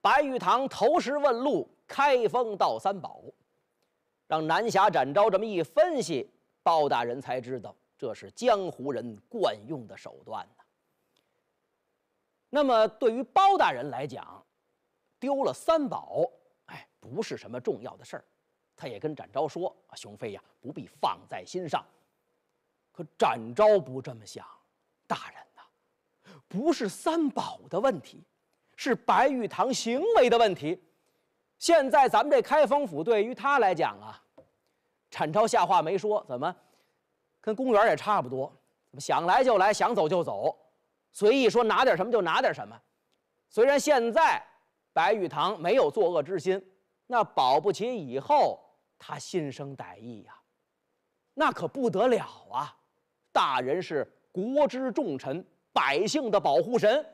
白玉堂投石问路，开封到三宝，让南侠展昭这么一分析，包大人才知道这是江湖人惯用的手段呢。那么对于包大人来讲，丢了三宝，哎，不是什么重要的事儿。他也跟展昭说：“雄飞呀，不必放在心上。”可展昭不这么想。大人呐，不是三宝的问题，是白玉堂行为的问题。现在咱们这开封府对于他来讲啊，产超下话没说，怎么，跟公园也差不多，怎么想来就来，想走就走，随意说拿点什么就拿点什么。虽然现在白玉堂没有作恶之心，那保不齐以后他心生歹意呀，那可不得了啊！大人是。国之重臣，百姓的保护神，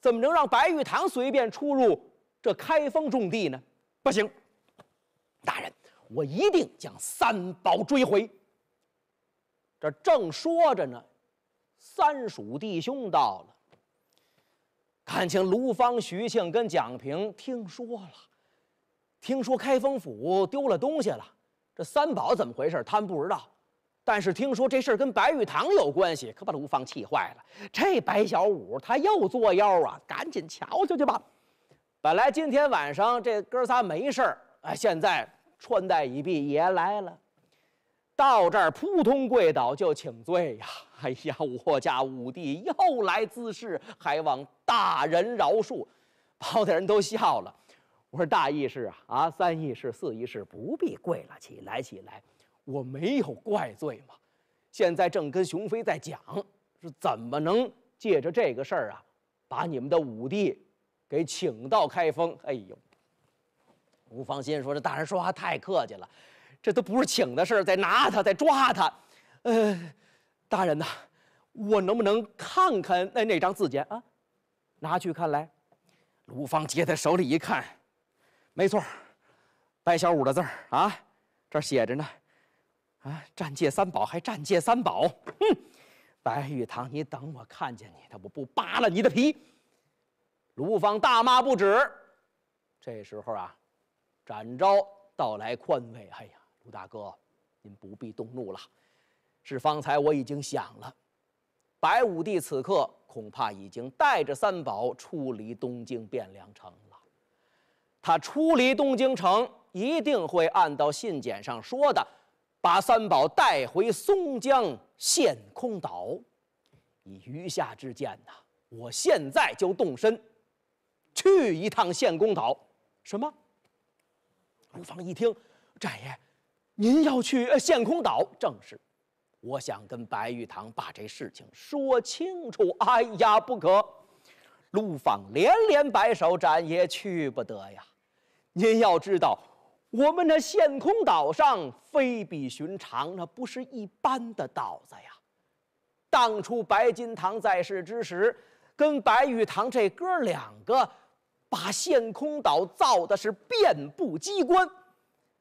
怎么能让白玉堂随便出入这开封重地呢？不行，大人，我一定将三宝追回。这正说着呢，三鼠弟兄到了。看清卢芳、徐庆跟蒋平听说了，听说开封府丢了东西了，这三宝怎么回事？他们不知道。但是听说这事儿跟白玉堂有关系，可把卢芳气坏了。这白小五他又作妖啊！赶紧瞧瞧去吧。本来今天晚上这哥仨没事儿啊，现在穿戴已毕也来了。到这儿扑通跪倒就请罪呀！哎呀，我家五弟又来滋事，还望大人饶恕。包大人都笑了。我说大义士啊啊，三义士、四义士不必跪了，起来起来。我没有怪罪嘛，现在正跟雄飞在讲，是怎么能借着这个事儿啊，把你们的五弟给请到开封？哎呦，吴芳心说这大人说话太客气了，这都不是请的事儿，在拿他，在抓他，呃，大人呐，我能不能看看那那张字卷啊？拿去看来，卢芳接在手里一看，没错，白小五的字儿啊，这写着呢。啊！暂借三宝，还暂借三宝！哼，白玉堂，你等我看见你，我不不扒了你的皮！卢芳大骂不止。这时候啊，展昭到来宽慰：“哎呀，卢大哥，您不必动怒了。是方才我已经想了，白武帝此刻恐怕已经带着三宝出离东京汴梁城了。他出离东京城，一定会按到信笺上说的。”把三宝带回松江陷空岛，以余下之见呐，我现在就动身，去一趟陷空岛。什么？卢放一听，展爷，您要去陷空岛？正是，我想跟白玉堂把这事情说清楚。哎呀，不可！陆放连连摆手，展爷去不得呀，您要知道。我们这陷空岛上非比寻常，那不是一般的岛子呀。当初白金堂在世之时，跟白玉堂这哥儿两个，把陷空岛造的是遍布机关。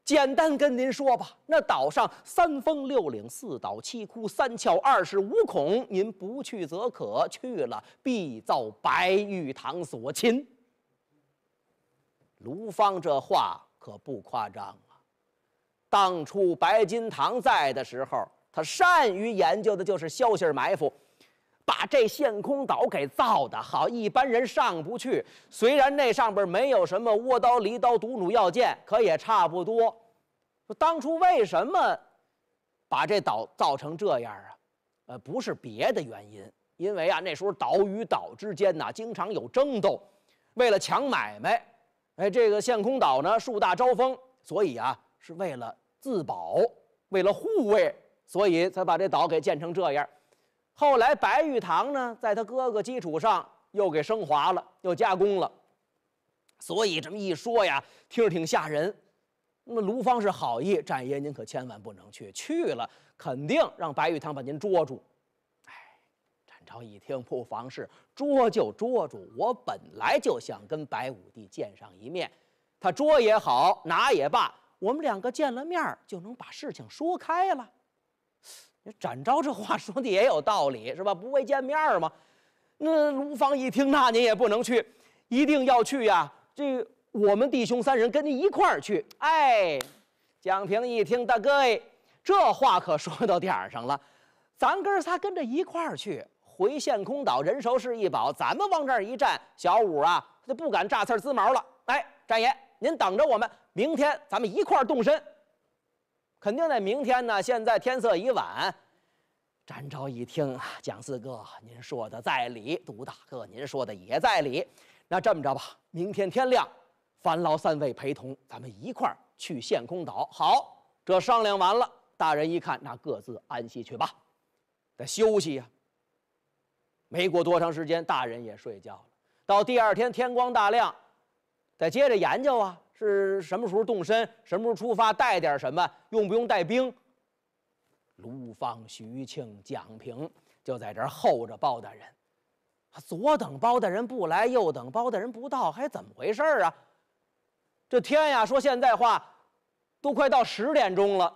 简单跟您说吧，那岛上三峰六岭、四岛七窟、三窍二十五孔，您不去则可，去了必遭白玉堂所擒。卢芳这话。可不夸张啊！当初白金堂在的时候，他善于研究的就是消息埋伏，把这陷空岛给造的好，一般人上不去。虽然那上边没有什么倭刀、犁刀、毒弩、要剑，可也差不多。当初为什么把这岛造成这样啊？呃，不是别的原因，因为啊那时候岛与岛之间呢经常有争斗，为了抢买卖。哎，这个陷空岛呢，树大招风，所以啊，是为了自保，为了护卫，所以才把这岛给建成这样。后来白玉堂呢，在他哥哥基础上又给升华了，又加工了，所以这么一说呀，听着挺吓人。那么卢芳是好意，展爷您可千万不能去，去了肯定让白玉堂把您捉住。然后一听，不妨事，捉就捉住。我本来就想跟白武帝见上一面，他捉也好，拿也罢，我们两个见了面就能把事情说开了。展昭这话说的也有道理，是吧？不为见面吗？那卢芳一听，那您也不能去，一定要去呀。这我们弟兄三人跟您一块儿去。哎，蒋平一听，大哥，这话可说到点儿上了，咱哥仨跟着一块儿去。回陷空岛人手是一宝，咱们往这儿一站，小五啊，他就不敢炸刺儿滋毛了。哎，战爷，您等着我们，明天咱们一块儿动身，肯定得明天呢。现在天色已晚，展昭一听，蒋四哥，您说的在理，杜大哥您说的也在理。那这么着吧，明天天亮，烦劳三位陪同，咱们一块儿去陷空岛。好，这商量完了，大人一看，那各自安息去吧，得休息呀。没过多长时间，大人也睡觉了。到第二天天光大亮，再接着研究啊，是什么时候动身，什么时候出发，带点什么，用不用带兵？卢芳、徐庆、蒋平就在这儿候着包大人，左等包大人不来，右等包大人不到，还怎么回事儿啊？这天呀，说现在话，都快到十点钟了，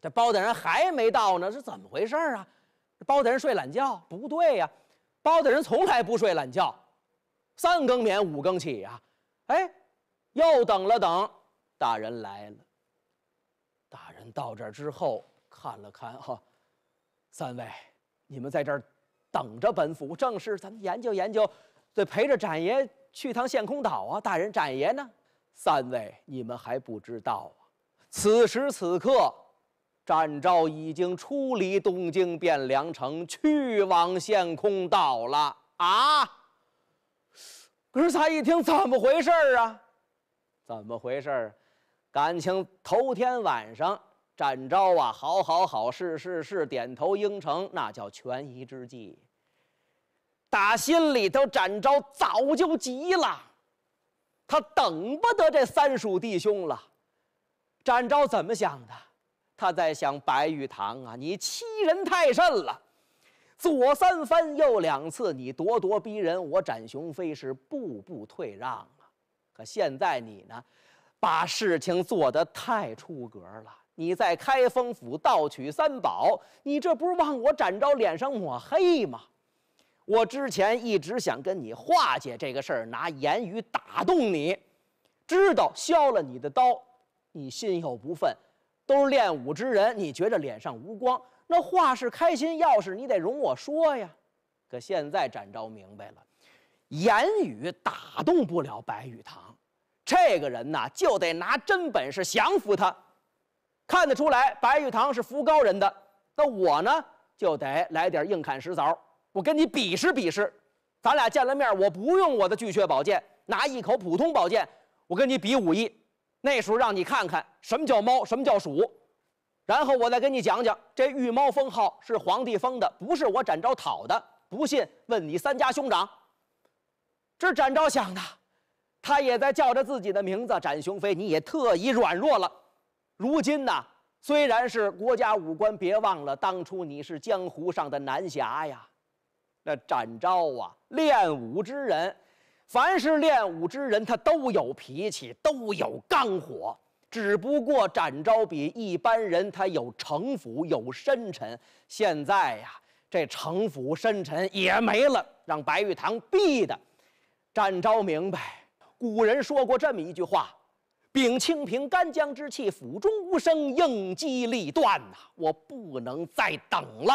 这包大人还没到呢，是怎么回事儿啊？包大人睡懒觉不对呀，包大人从来不睡懒觉，三更眠五更起呀。哎，又等了等，大人来了。大人到这儿之后看了看哈，三位，你们在这儿等着本府，正是咱们研究研究，得陪着展爷去趟陷空岛啊。大人，展爷呢？三位，你们还不知道啊，此时此刻。展昭已经出离东京汴梁城，去往陷空岛了啊！是他一听，怎么回事啊？怎么回事感情头天晚上，展昭啊，好好好，是是是，点头应承，那叫权宜之计。打心里头，展昭早就急了，他等不得这三叔弟兄了。展昭怎么想的？他在想白玉堂啊，你欺人太甚了，左三番右两次，你咄咄逼人，我展雄飞是步步退让啊。可现在你呢，把事情做得太出格了。你在开封府盗取三宝，你这不是往我展昭脸上抹黑吗？我之前一直想跟你化解这个事儿，拿言语打动你，知道削了你的刀，你心有不忿。都是练武之人，你觉着脸上无光。那话是开心，要是你得容我说呀。可现在展昭明白了，言语打动不了白玉堂，这个人呐就得拿真本事降服他。看得出来，白玉堂是服高人的，那我呢就得来点硬砍石凿。我跟你比试比试，咱俩见了面，我不用我的巨阙宝剑，拿一口普通宝剑，我跟你比武艺。那时候让你看看什么叫猫，什么叫鼠，然后我再跟你讲讲这御猫封号是皇帝封的，不是我展昭讨的。不信问你三家兄长。这展昭想的，他也在叫着自己的名字展雄飞。你也特意软弱了，如今呢，虽然是国家武官，别忘了当初你是江湖上的南侠呀。那展昭啊，练武之人。凡是练武之人，他都有脾气，都有肝火。只不过展昭比一般人他有城府，有深沉。现在呀，这城府深沉也没了，让白玉堂逼的。展昭明白，古人说过这么一句话：“秉清平干将之气，腹中无声，应机立断。”呐，我不能再等了。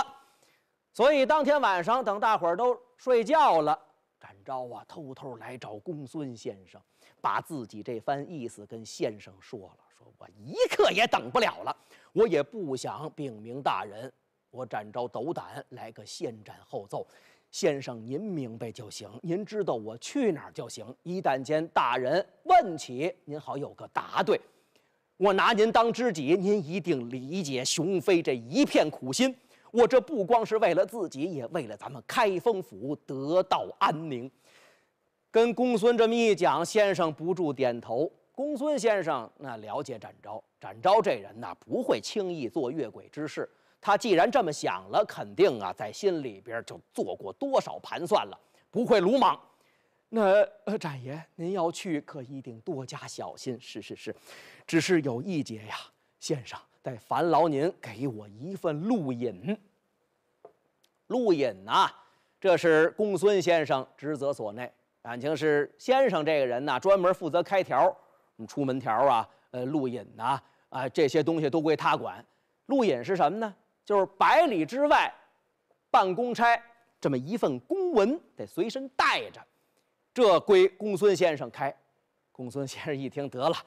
所以当天晚上，等大伙儿都睡觉了。展昭啊，偷偷来找公孙先生，把自己这番意思跟先生说了，说我一刻也等不了了，我也不想禀明大人，我展昭斗胆来个先斩后奏，先生您明白就行，您知道我去哪儿就行，一旦见大人问起，您好有个答对，我拿您当知己，您一定理解雄飞这一片苦心。我这不光是为了自己，也为了咱们开封府得到安宁。跟公孙这么一讲，先生不住点头。公孙先生那了解展昭，展昭这人呐不会轻易做越轨之事。他既然这么想了，肯定啊在心里边就做过多少盘算了，不会鲁莽。那展爷，您要去可一定多加小心。是是是，只是有一劫呀。先生，得烦劳您给我一份录引。录引呐，这是公孙先生职责所内。感情是先生这个人呢，专门负责开条，出门条啊，呃，录引呐，啊，这些东西都归他管。录引是什么呢？就是百里之外办公差这么一份公文，得随身带着。这归公孙先生开。公孙先生一听，得了，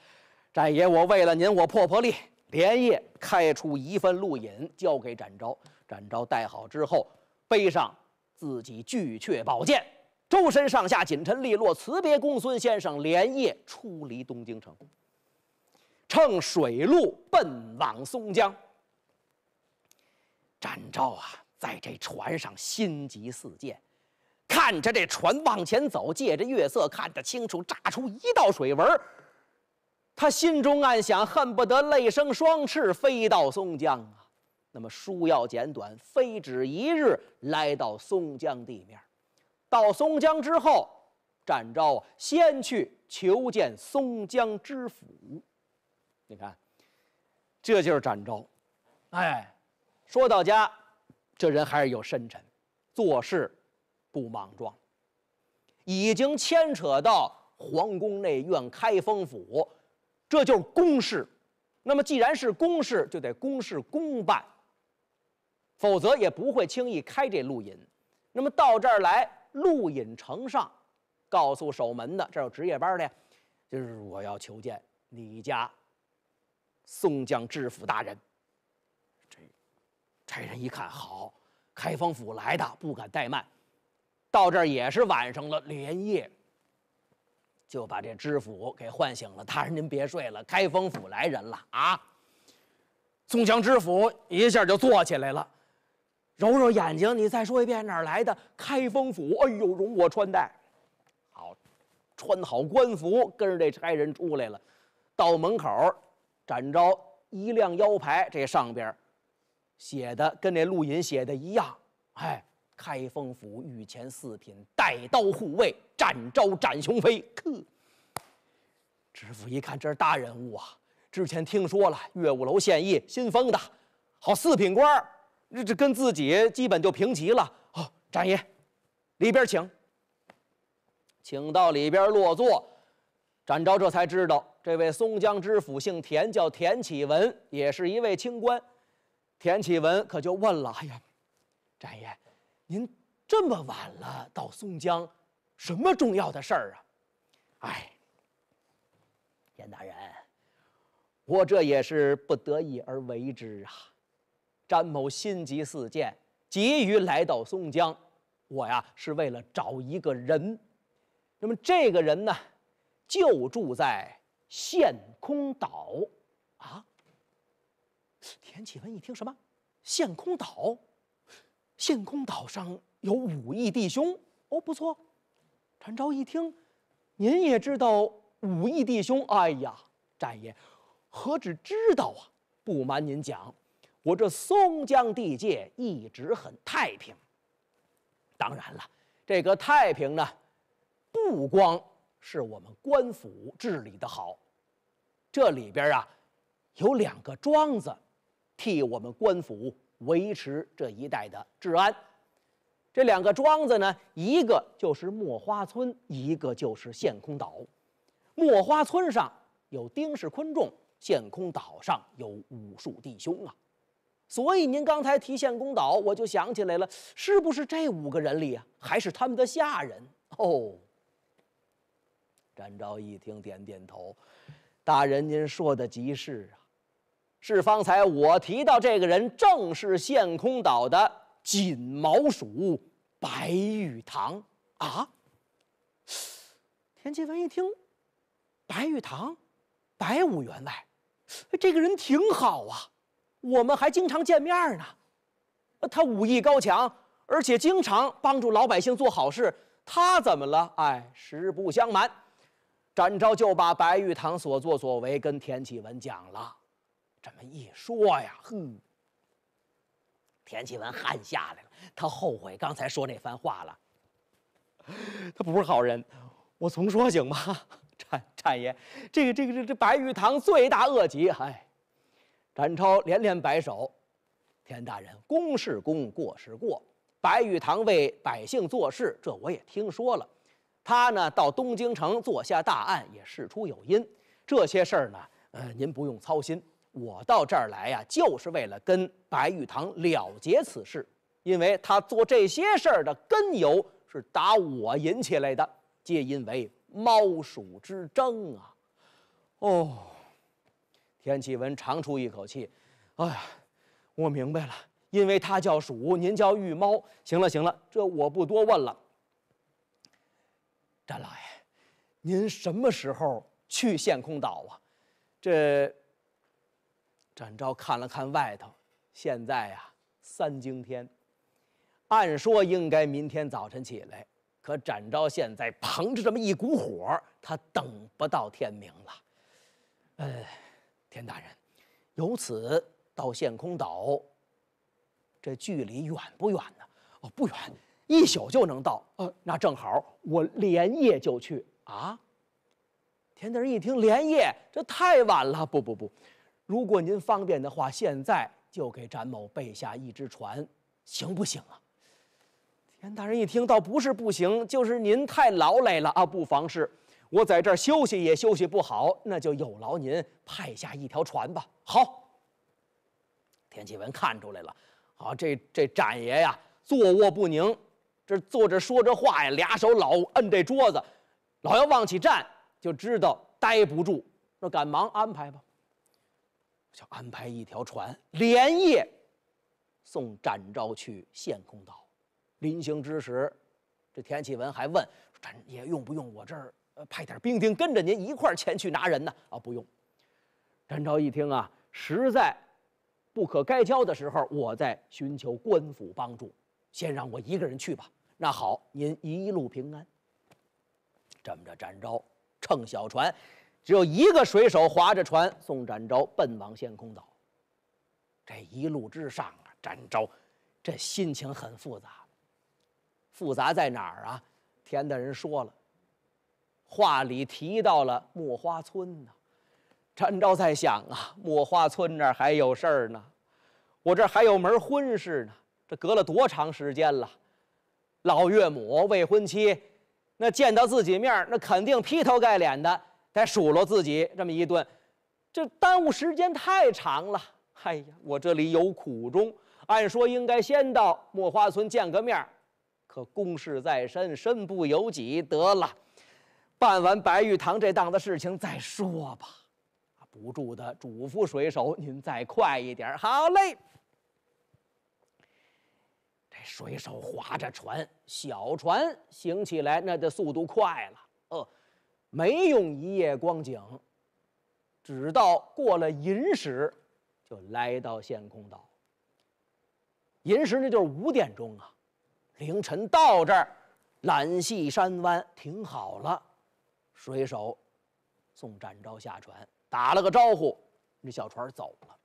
寨爷，我为了您，我破破例。连夜开出一份录影，交给展昭。展昭带好之后，背上自己巨阙宝剑，周身上下锦尘利落，辞别公孙先生，连夜出离东京城，乘水路奔往松江。展昭啊，在这船上心急似箭，看着这船往前走，借着月色看得清楚，炸出一道水纹儿。他心中暗想，恨不得泪生双翅飞到松江啊！那么书要简短，飞只一日来到松江地面。到松江之后，展昭先去求见松江知府。你看，这就是展昭。哎，说到家，这人还是有深沉，做事不莽撞。已经牵扯到皇宫内院、开封府。这就是公事，那么既然是公事，就得公事公办，否则也不会轻易开这路引。那么到这儿来，路引呈上，告诉守门的，这有值夜班的，就是我要求见你家、宋江知府大人。这差人一看，好，开封府来的，不敢怠慢。到这儿也是晚上了，连夜。就把这知府给唤醒了。大人，您别睡了，开封府来人了啊！”宋江知府一下就坐起来了，揉揉眼睛。你再说一遍，哪儿来的开封府？哎呦，容我穿戴。好，穿好官服，跟着这差人出来了。到门口，展昭一亮腰牌，这上边写的跟那陆隐写的一样。哎。开封府御前四品带刀护卫展昭展雄飞，呵！知府一看这是大人物啊，之前听说了岳武楼献艺新封的，好四品官儿，这这跟自己基本就平齐了哦，展爷，里边请，请到里边落座。展昭这才知道，这位松江知府姓田，叫田启文，也是一位清官。田启文可就问了：“哎呀，展爷。”您这么晚了到松江，什么重要的事儿啊？哎，严大人，我这也是不得已而为之啊。詹某心急似箭，急于来到松江，我呀是为了找一个人。那么这个人呢，就住在陷空岛啊。田启文一听什么陷空岛？陷空岛上有五义弟兄哦，不错。陈昭一听，您也知道五义弟兄？哎呀，战爷，何止知道啊！不瞒您讲，我这松江地界一直很太平。当然了，这个太平呢，不光是我们官府治理的好，这里边啊，有两个庄子，替我们官府。维持这一带的治安，这两个庄子呢，一个就是墨花村，一个就是陷空岛。墨花村上有丁氏坤，众陷空岛上有武术弟兄啊。所以您刚才提陷空岛，我就想起来了，是不是这五个人里啊，还是他们的下人哦？展昭一听，点点头，大人您说的极是啊。是方才我提到这个人，正是陷空岛的锦毛鼠白玉堂啊！田启文一听，白玉堂，白五员外，这个人挺好啊，我们还经常见面呢。他武艺高强，而且经常帮助老百姓做好事。他怎么了？哎，实不相瞒，展昭就把白玉堂所作所为跟田启文讲了。这么一说呀，哼！田启文汗下来了，他后悔刚才说那番话了。他不是好人，我重说行吗？展 展爷，这个这个这这白玉堂罪大恶极，哎！展超连连摆手，田大人，功是功，过是过。白玉堂为百姓做事，这我也听说了。他呢，到东京城做下大案，也事出有因。这些事儿呢，呃，您不用操心。我到这儿来呀，就是为了跟白玉堂了结此事，因为他做这些事儿的根由是打我引起来的，皆因为猫鼠之争啊！哦，田启文长出一口气，哎呀，我明白了，因为他叫鼠，您叫玉猫。行了行了，这我不多问了。詹老爷，您什么时候去陷空岛啊？这？展昭看了看外头，现在呀，三更天，按说应该明天早晨起来。可展昭现在捧着这么一股火，他等不到天明了。呃，田大人，由此到陷空岛，这距离远不远呢？哦，不远，一宿就能到。呃，那正好，我连夜就去啊。田大人一听连夜，这太晚了。不不不。如果您方便的话，现在就给展某备下一只船，行不行啊？田大人一听，倒不是不行，就是您太劳累了啊，不妨事。我在这儿休息也休息不好，那就有劳您派下一条船吧。好。田启文看出来了，啊，这这展爷呀，坐卧不宁，这坐着说着话呀，俩手老摁这桌子，老要往起站，就知道待不住，那赶忙安排吧。就安排一条船，连夜送展昭去陷空岛。临行之时，这田启文还问：“展爷用不用我这儿派点兵丁跟着您一块儿前去拿人呢？”啊，不用。展昭一听啊，实在不可该交的时候，我再寻求官府帮助，先让我一个人去吧。那好，您一路平安。这么着，展昭乘小船。只有一个水手划着船送展昭奔往仙公岛。这一路之上啊，展昭这心情很复杂。复杂在哪儿啊？田大人说了，话里提到了墨花村呢。展昭在想啊，墨花村那儿还有事儿呢，我这还有门婚事呢。这隔了多长时间了？老岳母、未婚妻，那见到自己面那肯定劈头盖脸的。再数落自己这么一顿，这耽误时间太长了。哎呀，我这里有苦衷，按说应该先到墨花村见个面可公事在身，身不由己。得了，办完白玉堂这档子事情再说吧。不住的嘱咐水手：“您再快一点好嘞。这水手划着船，小船行起来，那的速度快了。哦。没用一夜光景，只到过了寅时，就来到陷空岛。寅时那就是五点钟啊，凌晨到这儿，揽戏山湾停好了，水手送展昭下船，打了个招呼，那小船走了。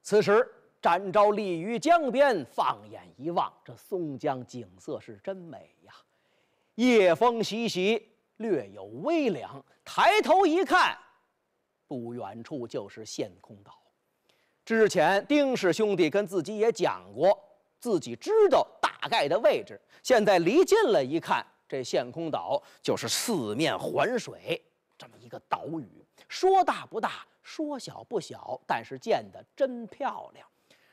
此时，展昭立于江边，放眼一望，这松江景色是真美呀，夜风习习。略有微凉，抬头一看，不远处就是陷空岛。之前丁氏兄弟跟自己也讲过，自己知道大概的位置。现在离近了，一看，这陷空岛就是四面环水这么一个岛屿，说大不大，说小不小，但是建得真漂亮。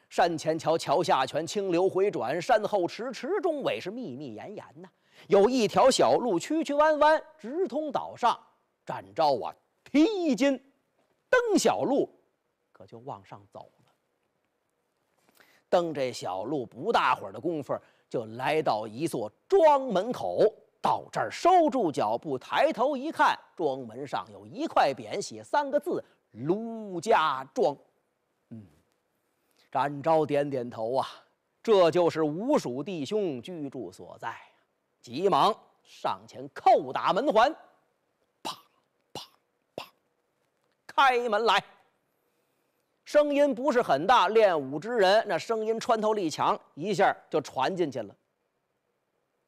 山前桥，桥下泉，清流回转；山后池，池中尾是密密严严的。有一条小路，曲曲弯弯，直通岛上。展昭啊，披衣斤，登小路，可就往上走了。登这小路不大会儿的功夫，就来到一座庄门口。到这儿收住脚步，抬头一看，庄门上有一块匾，写三个字“卢家庄”。嗯，展昭点点头啊，这就是吴蜀弟兄居住所在。急忙上前叩打门环，啪啪啪，开门来。声音不是很大，练武之人那声音穿透力强，一下就传进去了。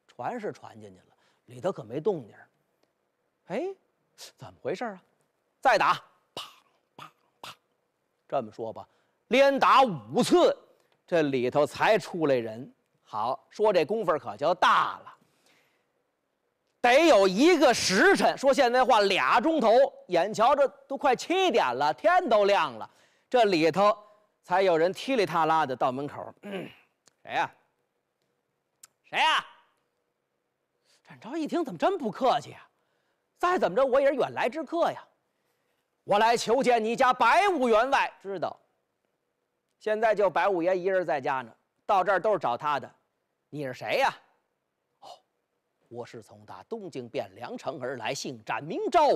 传是传进去了，里头可没动静。哎，怎么回事啊？再打，啪啪啪。这么说吧，连打五次，这里头才出来人。好，说这功夫可就大了。得有一个时辰，说现在话俩钟头，眼瞧着都快七点了，天都亮了，这里头才有人踢里踏拉的到门口，谁呀？谁呀？展昭一听，怎么真不客气啊？再怎么着，我也是远来之客呀，我来求见你家白五员外，知道？现在就白五爷一人在家呢，到这儿都是找他的，你是谁呀？我是从打东京汴梁城而来，姓展名昭，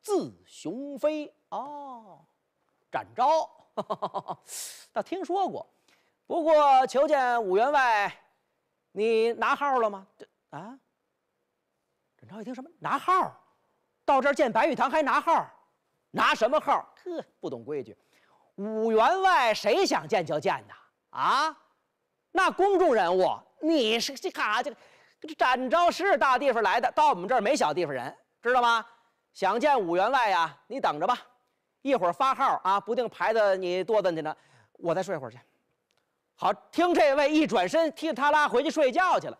字雄飞。哦，展昭，倒听说过。不过求见武员外，你拿号了吗？这啊？展昭一听什么拿号，到这儿见白玉堂还拿号，拿什么号？呵，不懂规矩。武员外谁想见就见呐？啊？那公众人物，你是看啥这个？这展昭是大地方来的，到我们这儿没小地方人，知道吗？想见武员外呀，你等着吧，一会儿发号啊，不定排的你多的去呢。我再睡会儿去。好，听这位一转身踢他拉回去睡觉去了，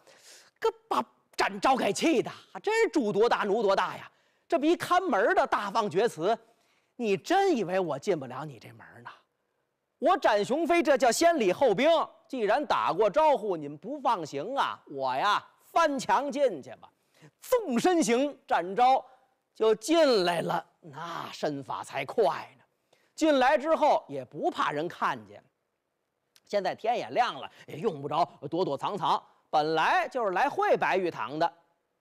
可把展昭给气的，真主多大奴多大呀！这一看门的大放厥词，你真以为我进不了你这门呢？我展雄飞这叫先礼后兵，既然打过招呼，你们不放行啊，我呀。翻墙进去吧，纵身行，展昭就进来了。那身法才快呢！进来之后也不怕人看见。现在天也亮了，也用不着躲躲藏藏。本来就是来会白玉堂的，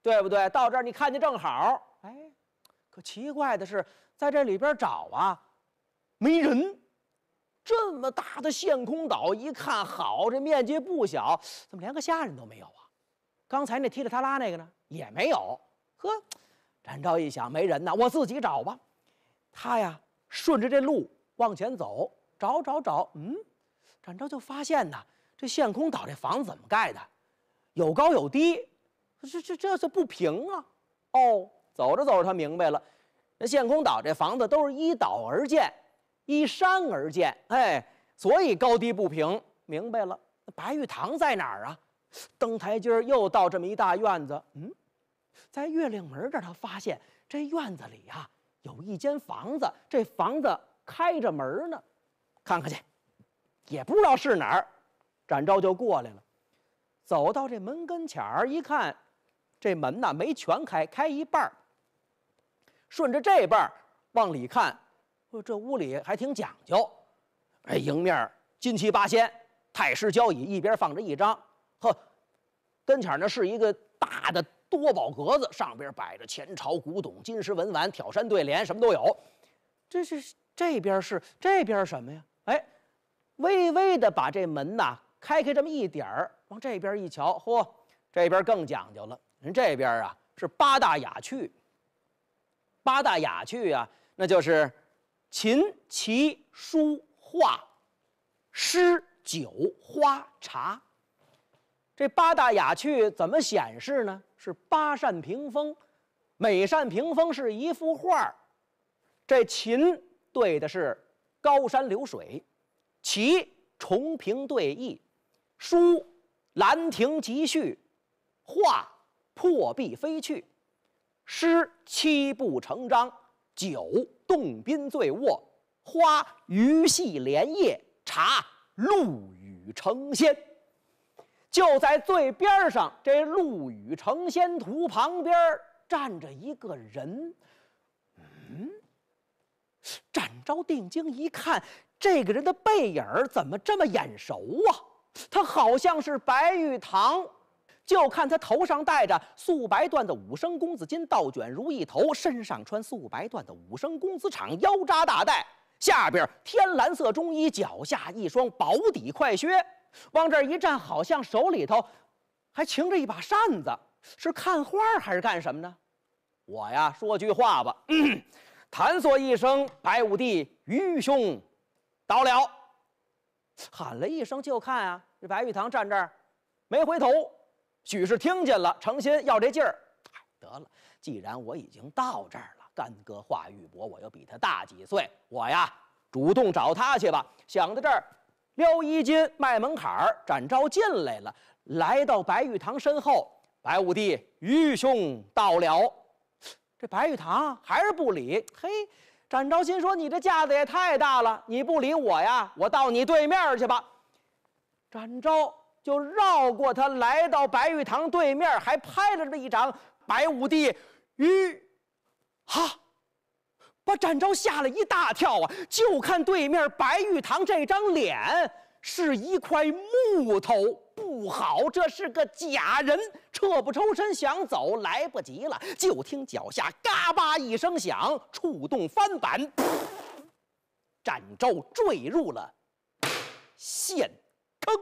对不对？到这儿你看见正好。哎，可奇怪的是，在这里边找啊，没人。这么大的陷空岛，一看好，这面积不小，怎么连个下人都没有啊？刚才那踢着他拉那个呢，也没有。呵，展昭一想没人呢，我自己找吧。他呀，顺着这路往前走，找找找，嗯，展昭就发现呢，这陷空岛这房子怎么盖的？有高有低，这这这就不平啊。哦，走着走着他明白了，那陷空岛这房子都是依岛而建，依山而建，哎，所以高低不平。明白了，那白玉堂在哪儿啊？登台阶又到这么一大院子。嗯，在月亮门这儿，他发现这院子里呀，有一间房子，这房子开着门呢。看看去，也不知道是哪儿。展昭就过来了，走到这门跟前儿一看，这门呐没全开，开一半儿。顺着这半儿往里看，这屋里还挺讲究。哎，迎面金漆八仙太师交椅，一边放着一张。呵，跟前呢是一个大的多宝格子，上边摆着前朝古董、金石文玩、挑山对联，什么都有。这是这边是这边什么呀？哎，微微的把这门呐开开这么一点儿，往这边一瞧，嚯，这边更讲究了。人这边啊是八大雅趣，八大雅趣啊，那就是琴棋书画、诗酒花茶。这八大雅趣怎么显示呢？是八扇屏风，每扇屏风是一幅画。这琴对的是高山流水，棋重屏对弈，书兰亭集序，画破壁飞去，诗七步成章，酒洞宾醉卧，花鱼戏莲叶，茶陆羽成仙。就在最边上，这《陆羽成仙图》旁边站着一个人。嗯，展昭定睛一看，这个人的背影怎么这么眼熟啊？他好像是白玉堂。就看他头上戴着素白缎的五升公子巾，倒卷如意头，身上穿素白缎的五升公子氅，腰扎大带，下边天蓝色中衣，脚下一双薄底快靴。往这儿一站，好像手里头还擎着一把扇子，是看花儿还是干什么呢？我呀，说句话吧，谈作一声，白武帝愚兄到了，喊了一声就看啊。这白玉堂站这儿，没回头，许是听见了，诚心要这劲儿。得了，既然我已经到这儿了，干戈化玉帛，我又比他大几岁，我呀，主动找他去吧。想到这儿。撩衣襟，迈门槛儿，展昭进来了，来到白玉堂身后。白武帝，愚兄到了。这白玉堂还是不理。嘿，展昭心说你这架子也太大了，你不理我呀，我到你对面去吧。展昭就绕过他，来到白玉堂对面，还拍了这一掌。白武帝，愚，哈。把展昭吓了一大跳啊！就看对面白玉堂这张脸是一块木头，不好，这是个假人，撤不抽身，想走来不及了。就听脚下嘎巴一声响，触动翻板，展昭坠入了陷坑。